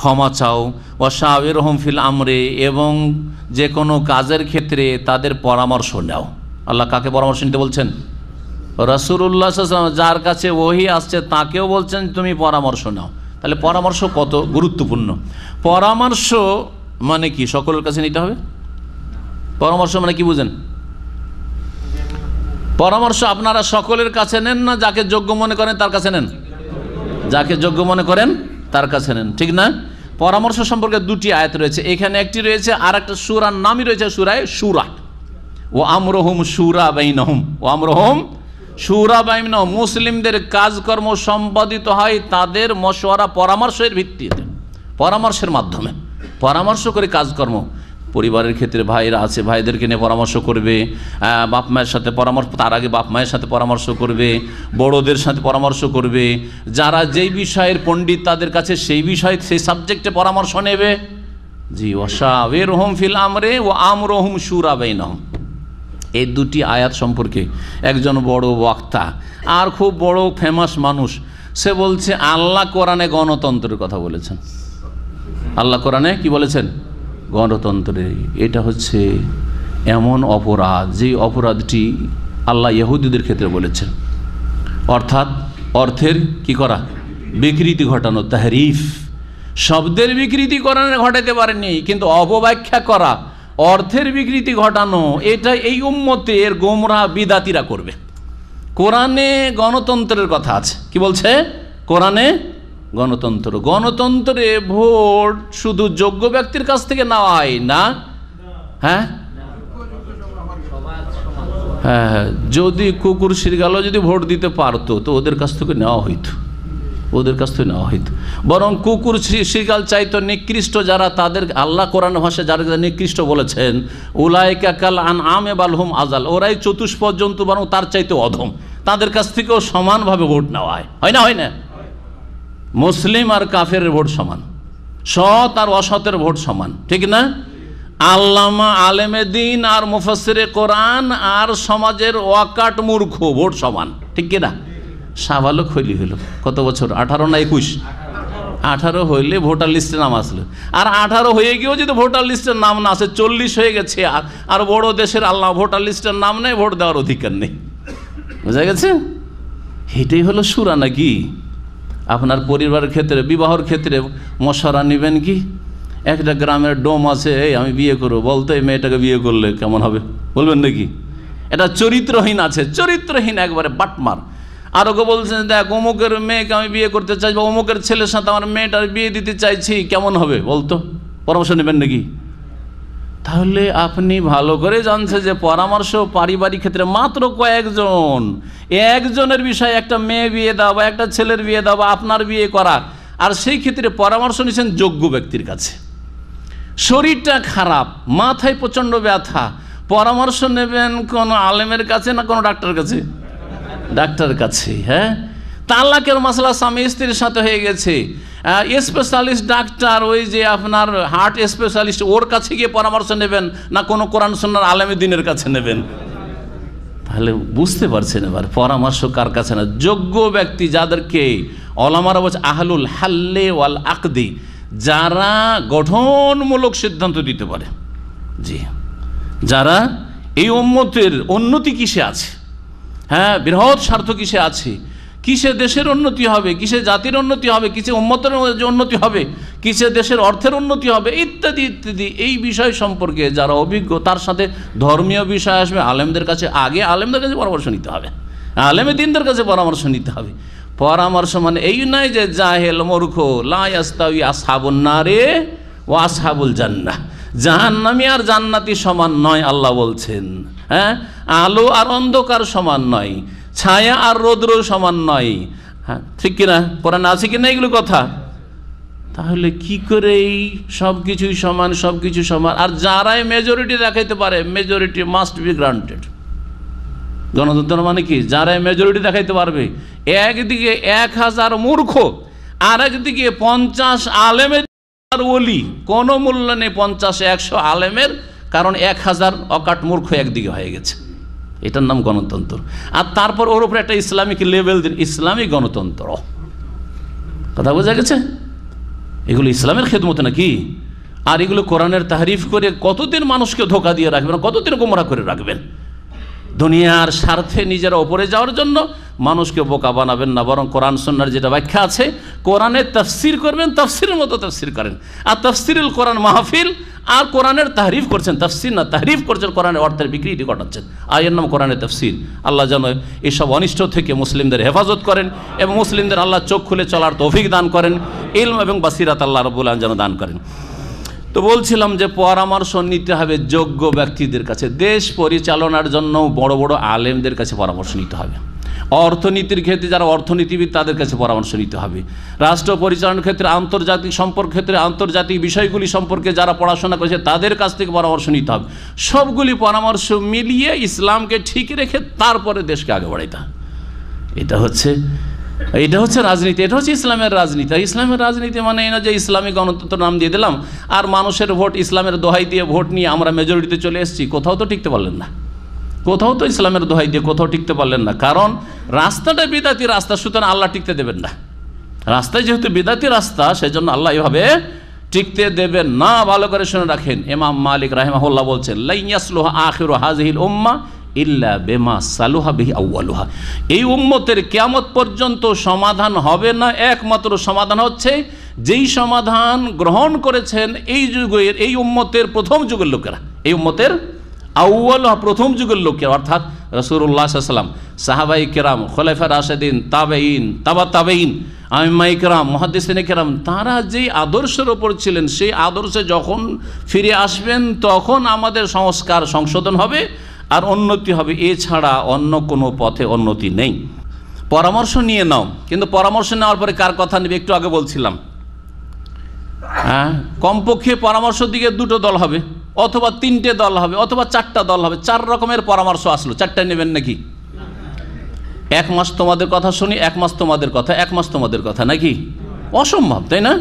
ক্ষমা চাও ওয়াশাহের ফিল আমরে এবং যে কোনো কাজের ক্ষেত্রে তাদের পরামর্শ নাও আল্লাহ কাকে পরামর্শ নিতে বলছেন রসুল্লাহ যার কাছে ওহি আসছে তাকেও বলছেন তুমি পরামর্শ নাও তাহলে পরামর্শ কত গুরুত্বপূর্ণ পরামর্শ মানে কি সকলের কাছে নিতে হবে পরামর্শ মানে কি বুঝেন পরামর্শ আপনারা সকলের কাছে নেন না যাকে যোগ্য মনে করেন তার কাছে নেন যাকে যোগ্য মনে করেন তার কাছে নেন ঠিক না পরামর্শ সম্পর্কে দুটি আয়াত রয়েছে এখানে একটি রয়েছে আর একটা সুরার নামই রয়েছে সুরায় সুরা ও আমরহম সুরা বাইনহম ও আমরহম সুরা বাইন মুসলিমদের কাজকর্ম সম্পাদিত হয় তাদের মশওয়ারা পরামর্শের ভিত্তিতে পরামর্শের মাধ্যমে পরামর্শ করে কাজকর্ম পরিবারের ক্ষেত্রে ভাইরা আছে ভাইদেরকে নিয়ে পরামর্শ করবে বাপ মায়ের সাথে পরামর্শ তার আগে বাপ মায়ের সাথে পরামর্শ করবে বড়দের সাথে পরামর্শ করবে যারা যেই বিষয়ের পণ্ডিত তাদের কাছে সেই বিষয়ে সেই সাবজেক্টে পরামর্শ নেবে জি ওশাবের হোম ফিল আমরে ও আমর হোম সুরাবেন হোম এই দুটি আয়াত সম্পর্কে একজন বড় বক্তা আর খুব বড় ফেমাস মানুষ সে বলছে আল্লাহ কোরআনে গণতন্ত্রের কথা বলেছেন আল্লাহ কোরআনে কি বলেছেন গণতন্ত্রে এটা হচ্ছে এমন অপরাধ যে অপরাধটি আল্লাহ ইহুদিদের ক্ষেত্রে বলেছেন অর্থাৎ অর্থের কি করা বিকৃতি ঘটানো তাহরিফ শব্দের বিকৃতি করানো ঘটাতে পারেনি কিন্তু অপব্যাখ্যা করা অর্থের বিকৃতি ঘটানো এটা এই এর গোমরা বিদাতিরা করবে কোরআনে গণতন্ত্রের কথা আছে কি বলছে কোরআনে গণতন্ত্র গণতন্ত্রে ভোট শুধু যোগ্য ব্যক্তির কাছ থেকে নেওয়া হয় না হ্যাঁ হ্যাঁ, হ্যাঁ। যদি কুকুর শিরগাল যদি ভোট দিতে পারতো তো ওদের কাছ থেকে নেওয়া হইতো ওদের কাছ থেকে নেওয়া হইতো বরং কুকুর শিরগাল চাইতো নিকৃষ্ট যারা তাদের আল্লাহ কোরআন ভাষা যারা নিকৃষ্ট বলেছেন উলায়কা কাকাল আন আমে বালহুম আজাল ওরাই চতুষ্পর্যন্ত বরং তার চাইতে অধম তাদের কাছ থেকেও সমানভাবে ভোট নেওয়া হয় না হয় না মুসলিম আর কাফের ভোট সমান সৎ আর অসতের ভোট সমান ঠিক না আল্লামা আলেমে দিন আর মুফাসিরে কোরআন আর সমাজের ওয়াকাট মূর্খ ভোট সমান ঠিক কিনা সাবালক হইলি হইল কত বছর আঠারো না একুশ আঠারো হইলে ভোটার লিস্টে নাম আসলো আর আঠারো হয়ে গিয়েও যদি ভোটার লিস্টের নাম না আসে চল্লিশ হয়ে গেছে আর আর বড় দেশের আল্লাহ ভোটার লিস্টের নাম নেই ভোট দেওয়ার অধিকার নেই বোঝা গেছে এটাই হলো সুরা নাকি আপনার পরিবারের ক্ষেত্রে বিবাহর ক্ষেত্রে মশারা নেবেন কি একটা গ্রামের ডোম আছে এই আমি বিয়ে করবো বলতো এই মেয়েটাকে বিয়ে করলে কেমন হবে বলবেন নাকি এটা চরিত্রহীন আছে চরিত্রহীন একবারে বাটমার আরও কেউ বলছেন দেখ অমুকের মেয়েকে আমি বিয়ে করতে চাইছি বা অমুকের ছেলের সাথে আমার মেয়েটার বিয়ে দিতে চাইছি কেমন হবে বলতো পরামর্শ নেবেন নাকি তাহলে আপনি ভালো করে জানছে যে পরামর্শ পারিবারিক ক্ষেত্রে মাত্র কয়েকজন একজনের বিষয়ে একটা মেয়ে বিয়ে দাও বা একটা ছেলের বিয়ে দাও বা আপনার বিয়ে করা আর সেই ক্ষেত্রে পরামর্শ নিয়েছেন যোগ্য ব্যক্তির কাছে শরীরটা খারাপ মাথায় প্রচণ্ড ব্যথা পরামর্শ নেবেন কোনো আলেমের কাছে না কোনো ডাক্তার কাছে ডাক্তার কাছে হ্যাঁ তালাকের মশলা স্বামী স্ত্রীর সাথে হয়ে গেছে স্পেশালিস্ট ডাক্তার ওই যে আপনার হার্ট স্পেশালিস্ট ওর কাছে গিয়ে পরামর্শ নেবেন না কোনো কোরআন সন্ন্যার আলামী দিনের কাছে নেবেন তাহলে বুঝতে পারছেন এবার পরামর্শ কার কাছে না যোগ্য ব্যক্তি যাদেরকে অলামারা বলছে আহলুল হাল্লে ওয়াল আকদি যারা গঠনমূলক সিদ্ধান্ত দিতে পারে জি যারা এই উম্মতের উন্নতি কিসে আছে হ্যাঁ বৃহৎ স্বার্থ কিসে আছে কিসে দেশের উন্নতি হবে কিসে জাতির উন্নতি হবে কিসে উন্মতের উন্নতি হবে কিসে দেশের অর্থের উন্নতি হবে ইত্যাদি ইত্যাদি এই বিষয় সম্পর্কে যারা অভিজ্ঞ তার সাথে ধর্মীয় বিষয় আসবে আলেমদের কাছে আগে আলেমদের কাছে পরামর্শ নিতে হবে আলেমে দিনদের কাছে পরামর্শ নিতে হবে পরামর্শ মানে এই নয় যে জাহেল মূর্খ আসাবন্না রে ও আসাবুল জান্না জাহান্নামি আর জান্নাতি সমান নয় আল্লাহ বলছেন হ্যাঁ আলো আর অন্ধকার সমান নয় ছায়া আর রৌদ্র সমান নয় হ্যাঁ ঠিক কিনা পড়ানো আছে কিনা এগুলো কথা তাহলে কি করে এই সব কিছুই সমান সব কিছু সমান আর যারাই মেজরিটি দেখাইতে পারে মেজরিটি মাস্ট বি গ্রান্টেড গণতন্ত্র মানে কি যারাই মেজরিটি দেখাইতে পারবে একদিকে এক হাজার মূর্খ আর একদিকে পঞ্চাশ আলেমের আর ওলি কোনো মূল্য নেই পঞ্চাশ একশো আলেমের কারণ এক হাজার অকাট মূর্খ একদিকে হয়ে গেছে এটার নাম গণতন্ত্র আর তারপর ওর উপরে একটা ইসলামিক লেভেল দিন ইসলামিক গণতন্ত্র কথা বোঝা গেছে এগুলো ইসলামের খেদমত নাকি আর এগুলো কোরআনের তাহারিফ করে কতদিন মানুষকে ধোকা দিয়ে রাখবেন কতদিন গোমরা করে রাখবেন দুনিয়ার স্বার্থে নিজেরা ওপরে যাওয়ার জন্য মানুষকে বোকা বানাবেন না বরং কোরআন সন্ন্যার যেটা ব্যাখ্যা আছে কোরআনের তফসির করবেন তাফসিরের মতো তফসির করেন আর তাফসিরুল কোরআন মাহফিল আর কোরআনের তাহরিফ করছেন তফসির না তাহরিফ করছেন কোরআনের অর্থের বিক্রিটি ঘটাচ্ছেন আর এর নাম কোরআনের তফসির আল্লাহ যেন এসব অনিষ্ট থেকে মুসলিমদের হেফাজত করেন এবং মুসলিমদের আল্লাহ চোখ খুলে চলার তৌফিক দান করেন ইলম এবং বাসিরাত আল্লাহ রবুল্লাহ যেন দান করেন তো বলছিলাম যে পরামর্শ নিতে হবে যোগ্য ব্যক্তিদের কাছে দেশ পরিচালনার জন্য বড় বড় আলেমদের কাছে পরামর্শ নিতে হবে অর্থনীতির ক্ষেত্রে যারা অর্থনীতিবিদ তাদের কাছে পরামর্শ নিতে হবে রাষ্ট্র পরিচালনার ক্ষেত্রে আন্তর্জাতিক সম্পর্ক ক্ষেত্রে আন্তর্জাতিক বিষয়গুলি সম্পর্কে যারা পড়াশোনা করেছে তাদের কাছ থেকে পরামর্শ নিতে হবে সবগুলি পরামর্শ মিলিয়ে ইসলামকে ঠিক রেখে তারপরে দেশকে আগে বাড়াইতে এটা হচ্ছে এটা হচ্ছে রাজনীতি এটা হচ্ছে ইসলামের রাজনীতি আর ইসলামের রাজনীতি মানে এই না যে ইসলামী গণতন্ত্র নাম দিয়ে দিলাম আর মানুষের ভোট ইসলামের দোহাই দিয়ে ভোট নিয়ে আমরা মেজরিটিতে চলে এসেছি কোথাও তো টিকতে পারলেন না কোথাও তো ইসলামের দোহাই দিয়ে কোথাও টিকতে পারলেন না কারণ রাস্তাটা বিদাতি রাস্তা সুতরাং আল্লাহ টিকতে দেবেন না রাস্তায় যেহেতু বিদাতি রাস্তা সেজন্য আল্লাহ এভাবে টিকতে দেবেন না ভালো করে শুনে রাখেন এমাম মালিক রাহেমাহুল্লাহ বলছেন আখির হাজহিল উম্মা ইল্লা বেমা সালুহা বিহি আউ্বালুহা এই উম্মতের কেয়ামত পর্যন্ত সমাধান হবে না একমাত্র সমাধান হচ্ছে যেই সমাধান গ্রহণ করেছেন এই যুগের এই উম্মতের প্রথম যুগের লোকেরা এই উম্মতের আউ্ল প্রথম যুগের লোককে অর্থাৎ রসুল্লাহ সাল্লাম সাহাবাই কেরাম খোলাইফা রাশেদিন তাবেইন তাবা তাবেইন আমিমাই কেরাম মহাদিসিন কেরাম তারা যেই আদর্শের ওপর ছিলেন সেই আদর্শে যখন ফিরে আসবেন তখন আমাদের সংস্কার সংশোধন হবে আর উন্নতি হবে এছাড়া অন্য কোনো পথে উন্নতি নেই পরামর্শ নিয়ে নাও কিন্তু পরামর্শ নেওয়ার পরে কার কথা নেবে একটু আগে বলছিলাম হ্যাঁ কমপক্ষে পরামর্শ দিকে দুটো দল হবে অথবা তিনটে দল হবে অথবা চারটা দল হবে চার রকমের পরামর্শ আসলো চারটা নেবেন নাকি এক মাস তোমাদের কথা শুনি এক মাস তোমাদের কথা এক মাস তোমাদের কথা নাকি অসম্ভব তাই না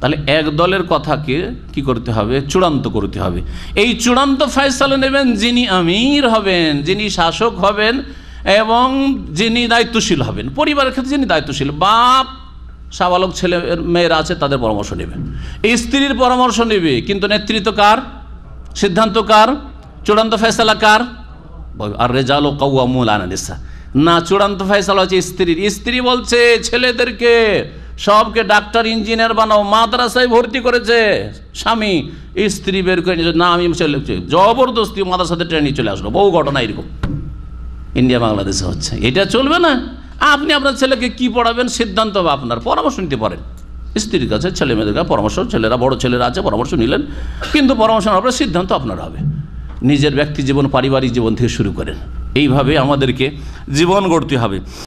তাহলে এক দলের কথাকে কি করতে হবে চূড়ান্ত করতে হবে এই চূড়ান্ত ফয়সালে নেবেন যিনি আমির হবেন যিনি শাসক হবেন এবং যিনি দায়িত্বশীল হবেন পরিবারের ক্ষেত্রে যিনি দায়িত্বশীল বাপ সাবালক ছেলে মেয়েরা আছে তাদের পরামর্শ নেবে স্ত্রীর পরামর্শ নেবে কিন্তু নেতৃত্ব কার সিদ্ধান্ত কার চূড়ান্ত ফেসলা কার আর রেজাল ও মূল আনানিসা না চূড়ান্ত ফেসলা হচ্ছে স্ত্রীর স্ত্রী বলছে ছেলেদেরকে সবকে ডাক্তার ইঞ্জিনিয়ার বানাও মাদ্রাসায় ভর্তি করেছে স্বামী স্ত্রী বের করে না আমি চলে জবরদস্তি মাদ্রাসাতে ট্রেনিং চলে আসলো বহু ঘটনা এরকম ইন্ডিয়া বাংলাদেশে হচ্ছে এটা চলবে না আপনি আপনার ছেলেকে কি পড়াবেন সিদ্ধান্ত আপনার পরামর্শ নিতে পারেন স্ত্রীর কাছে ছেলে মেয়েদের পরামর্শ ছেলেরা বড় ছেলেরা আছে পরামর্শ নিলেন কিন্তু পরামর্শ নেওয়ার পরে সিদ্ধান্ত আপনার হবে নিজের ব্যক্তি জীবন পারিবারিক জীবন থেকে শুরু করেন এইভাবে আমাদেরকে জীবন গড়তে হবে